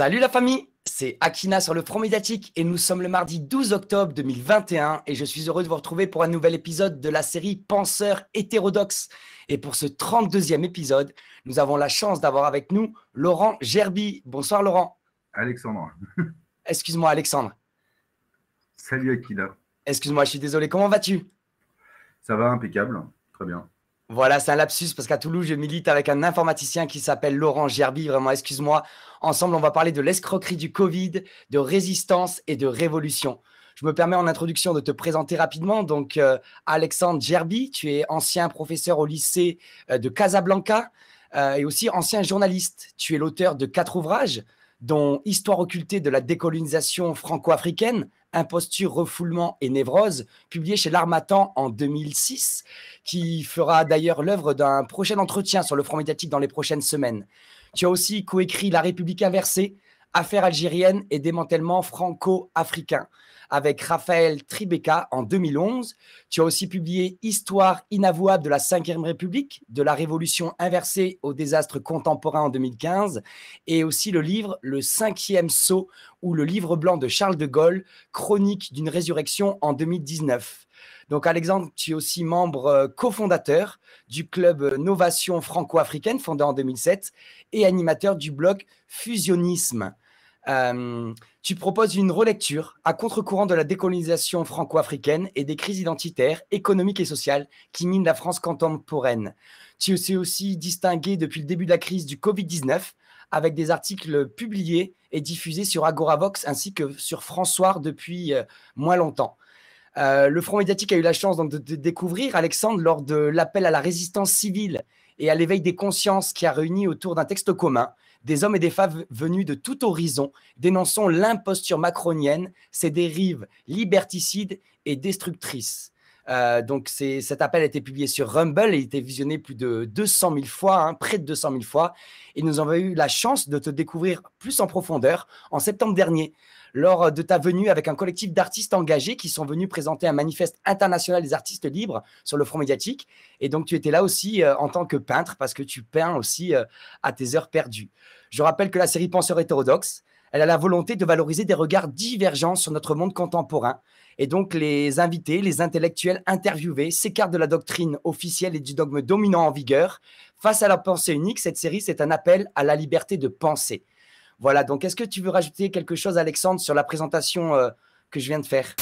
Salut la famille, c'est Akina sur le front médiatique et nous sommes le mardi 12 octobre 2021 et je suis heureux de vous retrouver pour un nouvel épisode de la série Penseurs hétérodoxes. Et pour ce 32e épisode, nous avons la chance d'avoir avec nous Laurent Gerbi. Bonsoir Laurent. Alexandre. Excuse-moi Alexandre. Salut Akina. Excuse-moi, je suis désolé. Comment vas-tu Ça va impeccable, très bien. Voilà, c'est un lapsus parce qu'à Toulouse, je milite avec un informaticien qui s'appelle Laurent Gerbi. Vraiment, excuse-moi. Ensemble, on va parler de l'escroquerie du Covid, de résistance et de révolution. Je me permets en introduction de te présenter rapidement. Donc, euh, Alexandre Gerbi, tu es ancien professeur au lycée euh, de Casablanca euh, et aussi ancien journaliste. Tu es l'auteur de quatre ouvrages, dont Histoire occultée de la décolonisation franco-africaine, Imposture, refoulement et névrose, publié chez l'Armatan en 2006, qui fera d'ailleurs l'œuvre d'un prochain entretien sur le front médiatique dans les prochaines semaines. Tu as aussi coécrit La République inversée, Affaires algériennes et démantèlement franco-africain avec Raphaël Tribeca en 2011. Tu as aussi publié Histoire inavouable de la Vème République, de la Révolution inversée au désastre contemporain en 2015, et aussi le livre Le cinquième saut ou le livre blanc de Charles de Gaulle, chronique d'une résurrection en 2019. Donc Alexandre, tu es aussi membre euh, cofondateur du club euh, Novation franco-africaine fondé en 2007 et animateur du blog Fusionnisme. Euh, tu proposes une relecture à contre-courant de la décolonisation franco-africaine et des crises identitaires, économiques et sociales qui minent la France contemporaine. Tu es aussi distingué depuis le début de la crise du Covid-19 avec des articles publiés et diffusés sur Agoravox ainsi que sur François depuis moins longtemps. Euh, le Front médiatique a eu la chance de, de découvrir Alexandre lors de l'appel à la résistance civile et à l'éveil des consciences qui a réuni autour d'un texte commun des hommes et des femmes venus de tout horizon, dénonçant l'imposture macronienne, ses dérives liberticides et destructrices. Euh, donc cet appel a été publié sur Rumble et il a été visionné plus de 200 000 fois, hein, près de 200 000 fois. Et nous avons eu la chance de te découvrir plus en profondeur en septembre dernier, lors de ta venue avec un collectif d'artistes engagés qui sont venus présenter un manifeste international des artistes libres sur le front médiatique. Et donc tu étais là aussi euh, en tant que peintre parce que tu peins aussi euh, à tes heures perdues. Je rappelle que la série Penseur hétérodoxe elle a la volonté de valoriser des regards divergents sur notre monde contemporain. Et donc, les invités, les intellectuels interviewés s'écartent de la doctrine officielle et du dogme dominant en vigueur. Face à la pensée unique, cette série, c'est un appel à la liberté de penser. Voilà, donc est-ce que tu veux rajouter quelque chose, Alexandre, sur la présentation euh, que je viens de faire